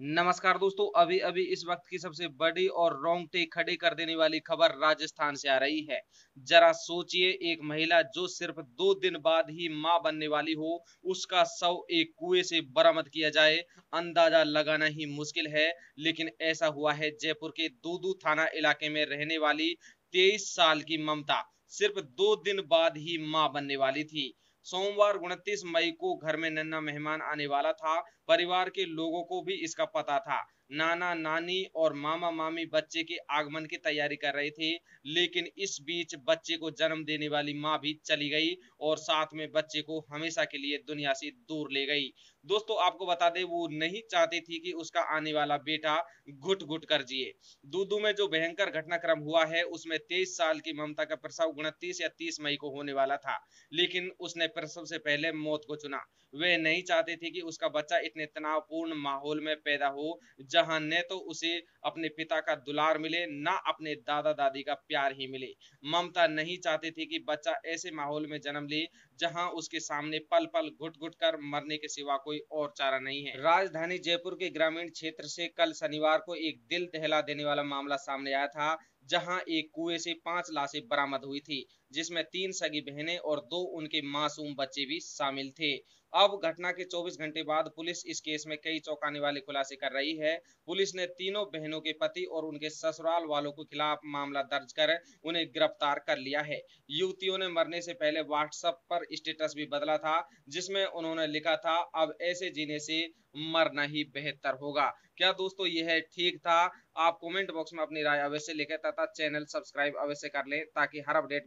नमस्कार दोस्तों अभी अभी इस वक्त की सबसे बड़ी और रोंगटे खड़े कर देने वाली खबर राजस्थान से आ रही है जरा सोचिए एक महिला जो सिर्फ दो दिन बाद ही मां बनने वाली हो उसका शव एक कुएं से बरामद किया जाए अंदाजा लगाना ही मुश्किल है लेकिन ऐसा हुआ है जयपुर के दूदू थाना इलाके में रहने वाली तेईस साल की ममता सिर्फ दो दिन बाद ही माँ बनने वाली थी सोमवार उनतीस मई को घर में नन्ना मेहमान आने वाला था परिवार के लोगों को भी इसका पता था नाना नानी और मामा मामी बच्चे के आगमन की तैयारी कर रहे थे लेकिन इस बीच बच्चे को जन्म देने वाली माँ भी चली गई और साथ में बच्चे को हमेशा के लिए दुनिया से दूर ले गई दोस्तों आपको बता दें वो नहीं चाहती थी कि उसका आने वाला बेटा घुट घुट कर जिए दूदू में जो भयंकर घटनाक्रम हुआ है उसमें तेईस साल की ममता का प्रसव उनतीस या तीस मई को होने वाला था लेकिन उसने प्रसव से पहले मौत को चुना वे नहीं चाहते थे कि उसका बच्चा इतने तनावपूर्ण माहौल में पैदा हो जहां न तो उसे अपने पिता का दुलार मिले ना अपने दादा दादी का प्यार ही मिले ममता नहीं चाहती थी कि बच्चा ऐसे माहौल में जन्म ले जहां उसके सामने पल पल घुट घुट कर मरने के सिवा कोई और चारा नहीं है राजधानी जयपुर के ग्रामीण क्षेत्र से कल शनिवार को एक दिल दहला देने वाला मामला सामने आया था जहां एक कुएं से पांच लाशें बरामद हुई थी जिसमें तीन सगी बहनें और दो उनके मासूम बच्चे भी शामिल थे अब घटना के 24 घंटे बाद पुलिस इस केस में कई चौंकाने वाले खुलासे कर रही है पुलिस ने तीनों बहनों के पति और उनके ससुराल वालों के खिलाफ मामला दर्ज कर उन्हें गिरफ्तार कर लिया है युवतियों ने मरने से पहले व्हाट्सएप पर स्टेटस भी बदला था जिसमें उन्होंने लिखा था अब ऐसे जीने से मरना ही बेहतर होगा क्या दोस्तों यह ठीक था आप कमेंट बॉक्स में अपनी राय अवश्य लिखे तथा चैनल सब्सक्राइब अवश्य कर लें ताकि हर अपडेट